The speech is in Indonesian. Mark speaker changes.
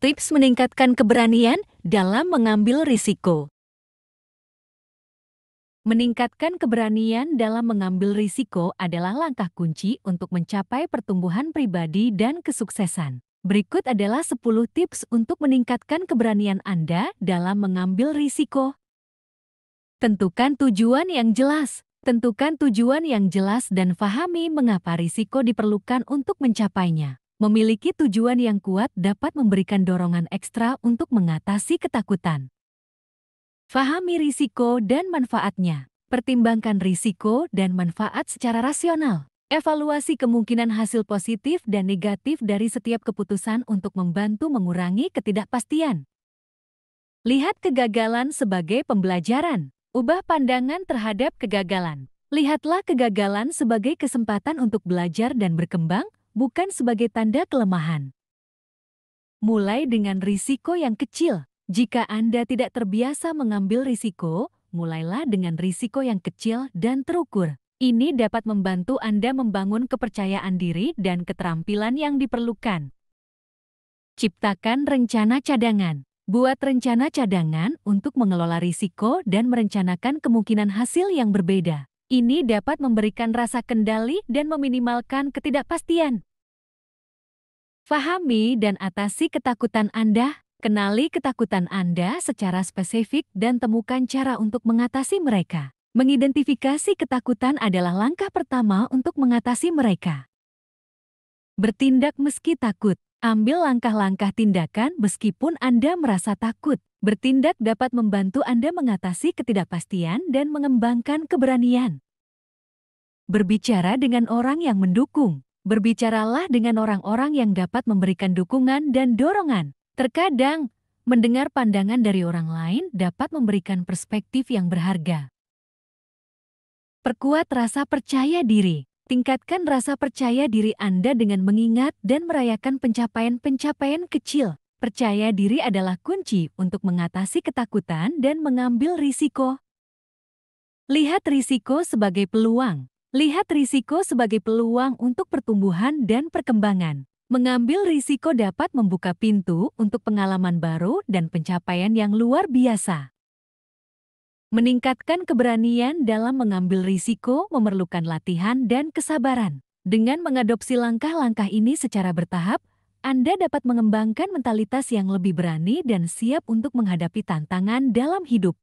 Speaker 1: Tips meningkatkan keberanian dalam mengambil risiko. Meningkatkan keberanian dalam mengambil risiko adalah langkah kunci untuk mencapai pertumbuhan pribadi dan kesuksesan. Berikut adalah 10 tips untuk meningkatkan keberanian Anda dalam mengambil risiko. Tentukan tujuan yang jelas. Tentukan tujuan yang jelas dan fahami mengapa risiko diperlukan untuk mencapainya memiliki tujuan yang kuat dapat memberikan dorongan ekstra untuk mengatasi ketakutan. Fahami risiko dan manfaatnya. Pertimbangkan risiko dan manfaat secara rasional. Evaluasi kemungkinan hasil positif dan negatif dari setiap keputusan untuk membantu mengurangi ketidakpastian. Lihat kegagalan sebagai pembelajaran. Ubah pandangan terhadap kegagalan. Lihatlah kegagalan sebagai kesempatan untuk belajar dan berkembang, bukan sebagai tanda kelemahan. Mulai dengan risiko yang kecil. Jika Anda tidak terbiasa mengambil risiko, mulailah dengan risiko yang kecil dan terukur. Ini dapat membantu Anda membangun kepercayaan diri dan keterampilan yang diperlukan. Ciptakan rencana cadangan. Buat rencana cadangan untuk mengelola risiko dan merencanakan kemungkinan hasil yang berbeda. Ini dapat memberikan rasa kendali dan meminimalkan ketidakpastian. Fahami dan atasi ketakutan Anda, kenali ketakutan Anda secara spesifik dan temukan cara untuk mengatasi mereka. Mengidentifikasi ketakutan adalah langkah pertama untuk mengatasi mereka. Bertindak meski takut. Ambil langkah-langkah tindakan meskipun Anda merasa takut. Bertindak dapat membantu Anda mengatasi ketidakpastian dan mengembangkan keberanian. Berbicara dengan orang yang mendukung berbicaralah dengan orang-orang yang dapat memberikan dukungan dan dorongan. Terkadang, mendengar pandangan dari orang lain dapat memberikan perspektif yang berharga. Perkuat rasa percaya diri. Tingkatkan rasa percaya diri Anda dengan mengingat dan merayakan pencapaian-pencapaian kecil. Percaya diri adalah kunci untuk mengatasi ketakutan dan mengambil risiko. Lihat risiko sebagai peluang. Lihat risiko sebagai peluang untuk pertumbuhan dan perkembangan. Mengambil risiko dapat membuka pintu untuk pengalaman baru dan pencapaian yang luar biasa. Meningkatkan keberanian dalam mengambil risiko memerlukan latihan dan kesabaran. Dengan mengadopsi langkah-langkah ini secara bertahap, Anda dapat mengembangkan mentalitas yang lebih berani dan siap untuk menghadapi tantangan dalam hidup.